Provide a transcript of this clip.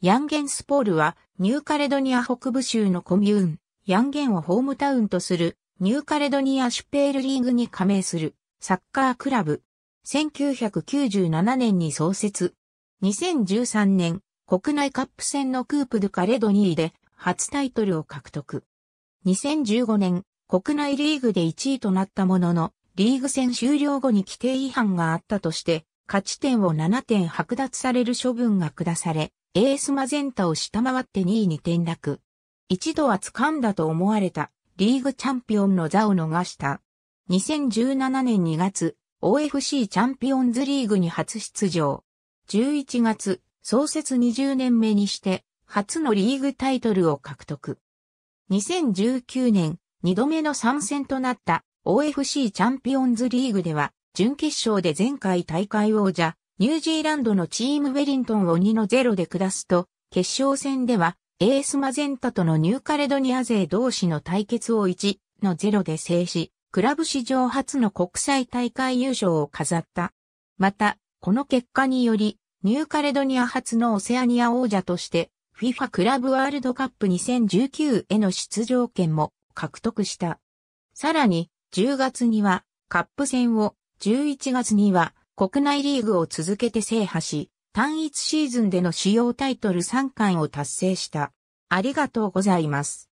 ヤンゲンスポールは、ニューカレドニア北部州のコミューン、ヤンゲンをホームタウンとする、ニューカレドニアシュペールリーグに加盟する、サッカークラブ。1997年に創設。2013年、国内カップ戦のクープ・ドゥ・カレドニーで初タイトルを獲得。2015年、国内リーグで1位となったものの、リーグ戦終了後に規定違反があったとして、勝ち点を7点剥奪される処分が下され、エースマゼンタを下回って2位に転落。一度は掴んだと思われたリーグチャンピオンの座を逃した。2017年2月、OFC チャンピオンズリーグに初出場。11月、創設20年目にして、初のリーグタイトルを獲得。2019年、2度目の参戦となった OFC チャンピオンズリーグでは、準決勝で前回大会王者、ニュージーランドのチームウェリントンを2の0で下すと、決勝戦では、エースマゼンタとのニューカレドニア勢同士の対決を1の0で制し、クラブ史上初の国際大会優勝を飾った。また、この結果により、ニューカレドニア初のオセアニア王者として、FIFA クラブワールドカップ2019への出場権も獲得した。さらに、10月にはカップ戦を11月には国内リーグを続けて制覇し、単一シーズンでの主要タイトル3冠を達成した。ありがとうございます。